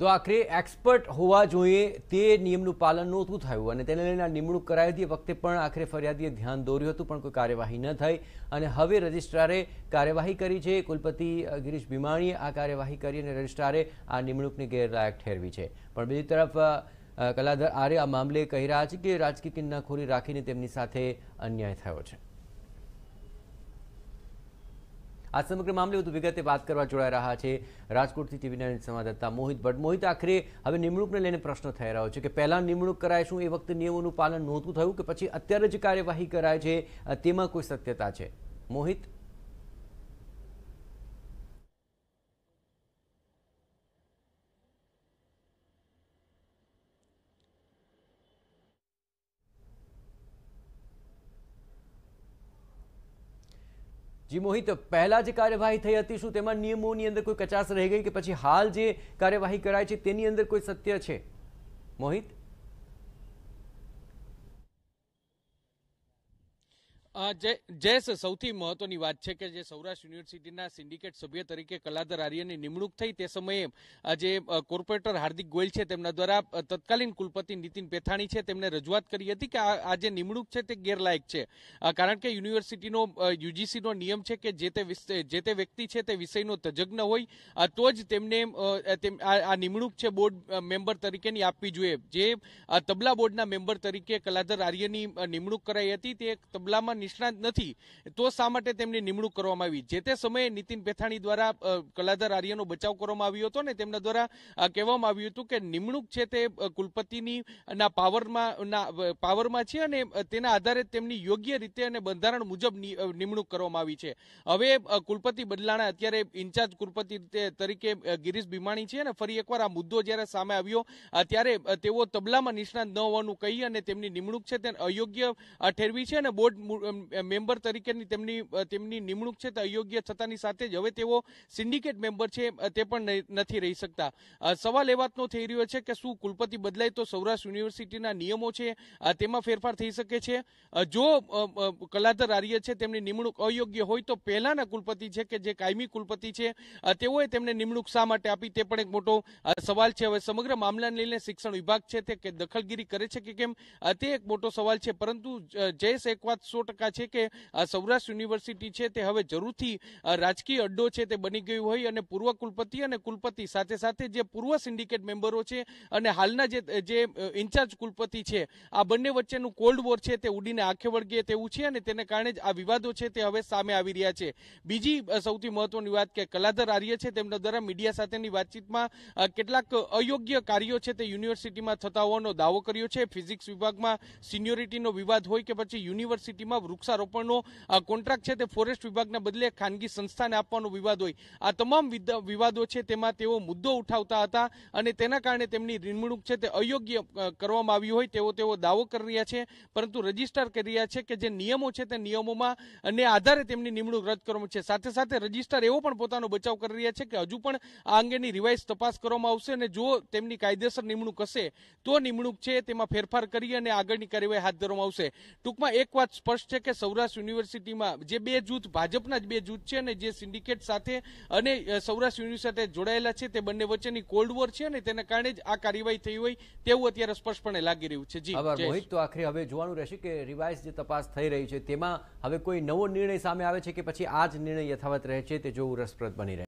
તો આખરે એક્સપર્ટ હોવા જોઈએ તે નિયમનું પાલન નહોતું થયું અને તેને લઈને નિમણૂક કરાવી હતી વખતે પણ આખરે ફરિયાદીએ ધ્યાન દોર્યું હતું પણ કોઈ કાર્યવાહી ન થઈ અને હવે રજિસ્ટ્રારે કાર્યવાહી કરી છે કુલપતિ ગિરીશ ભીમાણીએ આ કાર્યવાહી કરી અને રજિસ્ટ્રારે આ નિમણૂકને ગેરલાયક ઠેરવી છે પણ બીજી તરફ કલાધર આર્ય આ મામલે કહી રહ્યા છે કે રાજકીય કિન્નાખોરી રાખીને તેમની સાથે અન્યાય થયો છે આ સમગ્ર મામલે વધુ વિગતે વાત કરવા જોડાઈ રહ્યા છે રાજકોટથી ટીવી નાઇન સંવાદદાતા મોહિત ભટ્ટ મોહિત આખરે હવે નિમણૂકને લઈને પ્રશ્ન થઈ રહ્યો છે કે પહેલાં નિમણૂક કરાય શું એ વખતે નિયમોનું પાલન નહોતું થયું કે પછી અત્યારે જે કાર્યવાહી કરાય છે તેમાં કોઈ સત્યતા છે મોહિત જી મોહિત પહેલાં જે કાર્યવાહી થઈ હતી શું તેમાં નિયમોની અંદર કોઈ કચાસ રહી ગઈ કે પછી હાલ જે કાર્યવાહી કરાય છે તેની અંદર કોઈ સત્ય છે મોહિત જયેશ સૌથી મહત્વની વાત છે કે જે સૌરાષ્ટ્ર યુનિવર્સિટીના સિન્ડિકેટ સભ્ય તરીકે કલાધર આર્યની નિમણૂક થઈ તે સમયે જે કોર્પોરેટર હાર્દિક ગોયલ છે તેમના દ્વારા તત્કાલીન કુલપતિ નીતિન પેથાણી છે તેમણે રજૂઆત કરી હતી કે આ જે નિમણૂક છે તે ગેરલાયક છે કારણ કે યુનિવર્સિટીનો યુજીસીનો નિયમ છે કે જે તે જે તે વ્યક્તિ છે તે વિષયનો તજજ્ઞ હોય તો જ તેમને આ નિમણૂક છે બોર્ડ મેમ્બર તરીકેની આપવી જોઈએ જે તબલા બોર્ડના મેમ્બર તરીકે કલાધર આર્યની નિમણૂક કરાઈ હતી તે તબલામાં નિષ્ણાંત નથી તો શા માટે તેમની નિમણૂક કરવામાં આવી જે તે સમયે નીતિન પેથાણી દ્વારા કલાધર આર્યનો બચાવ કરવામાં આવ્યો હતો ને તેમના દ્વારા કહેવામાં આવ્યું હતું કે નિમણૂક છે તે કુલપતિની ના પાવરમાં પાવરમાં છે અને તેના આધારે તેમની યોગ્ય રીતે અને બંધારણ મુજબ નિમણૂક કરવામાં આવી છે હવે કુલપતિ બદલાણા અત્યારે ઇન્ચાર્જ કુલપતિ તરીકે ગિરીશ ભીમાણી છે અને ફરી એકવાર આ મુદ્દો જ્યારે સામે આવ્યો ત્યારે તેઓ તબલામાં નિષ્ણાંત ન હોવાનું કહી અને તેમની નિમણૂક છે તે અયોગ્ય ઠેરવી છે અને બોર્ડ મેમ્બર તરીકેની તેમની તેમની નિમણૂક છે તે અયોગ્ય થતાની સાથે જ હવે તેઓ સિન્ડિકેટ મેમ્બર છે તે પણ નથી રહી શકતા સવાલ એવાતનો થઈ રહ્યો છે કે શું કુલપતિ બદલાય તો સૌરાષ્ટ્ર યુનિવર્સિટીના નિયમો છે તેમાં ફેરફાર થઈ શકે છે જો કલાધર આર્ય છે તેમની નિમણૂક અયોગ્ય હોય તો પહેલાના કુલપતિ છે કે જે કાયમી કુલપતિ છે તેઓએ તેમને નિમણૂક શા માટે આપી તે પણ એક મોટો સવાલ છે હવે સમગ્ર મામલાને લઈને શિક્ષણ વિભાગ છે તે દખલગીરી કરે છે કે કેમ તે એક મોટો સવાલ છે પરંતુ જયેશ એક વાત સો ટકા શંકા છે કે સૌરાષ્ટ્ર યુનિવર્સિટી છે તે હવે જરૂરથી રાજકીય અડ્ડો છે તે બની ગયું હોય અને પૂર્વ કુલપતિ અને કુલપતિ સાથે સાથે જે પૂર્વ સિન્ડિકેટ મેમ્બરો છે અને હાલના જે જે ઇન્ચાર્જ કુલપતિ છે આ બંને વચ્ચેનું કોલ્ડ વોર છે તે ઉડીને આંખે વળગે તેવું છે અને તેને કારણે જ આ વિવાદો છે તે હવે સામે આવી રહ્યા છે બીજી સૌથી મહત્વની વાત કે કલાધર આર્ય છે તેમના દ્વારા મીડિયા સાથેની વાતચીતમાં કેટલાક અયોગ્ય કાર્યો છે તે યુનિવર્સિટીમાં થતા હોવાનો દાવો કર્યો છે ફિઝિક્સ વિભાગમાં સિનિયોરિટીનો વિવાદ હોય કે પછી યુનિવર્સિટીમાં વૃક્ષારોપણનો કોન્ટ્રાક્ટ છે તે ફોરેસ્ટ વિભાગના બદલે ખાનગી સંસ્થાને આપવાનો વિવાદ હોય આ તમામ વિવાદો છે તેમાં તેઓ મુદ્દો ઉઠાવતા હતા અને તેના કારણે તેમની નિમણૂક છે તે અયોગ્ય કરવામાં આવી હોય તેવો તેઓ દાવો કરી રહ્યા છે પરંતુ રજીસ્ટર કરી રહ્યા છે કે જે નિયમો છે તે નિયમોમાં અને આધારે તેમની નિમણૂક રદ કરવામાં છે સાથે સાથે રજીસ્ટર એવો પણ પોતાનો બચાવ કરી રહ્યા છે કે હજુ પણ આ અંગેની રિવાઇઝ તપાસ કરવામાં આવશે અને જો તેમની કાયદેસર નિમણૂક હશે તો નિમણૂક છે તેમાં ફેરફાર કરી અને આગળની કાર્યવાહી હાથ ધરવામાં આવશે ટૂંકમાં એક વાત સ્પષ્ટ છે છે કે સૌરાષ્ટ્ર યુનિવર્સિટીમાં જે બે જૂથ ભાજપના જ બે જૂથ છે અને જે સિન્ડિકેટ સાથે અને સૌરાષ્ટ્ર યુનિવર્સિટી સાથે જોડાયેલા છે તે બંને વચ્ચેની કોલ્ડ વોર છે અને તેના કારણે જ આ કાર્યવાહી થઈ હોય તેવું અત્યારે સ્પષ્ટપણે લાગી રહ્યું છે જી મોહિત તો આખરે હવે જોવાનું રહેશે કે રિવાઇઝ જે તપાસ થઈ રહી છે તેમાં હવે કોઈ નવો નિર્ણય સામે આવે છે કે પછી આ જ નિર્ણય યથાવત રહે છે તે જોવું રસપ્રદ બની રહે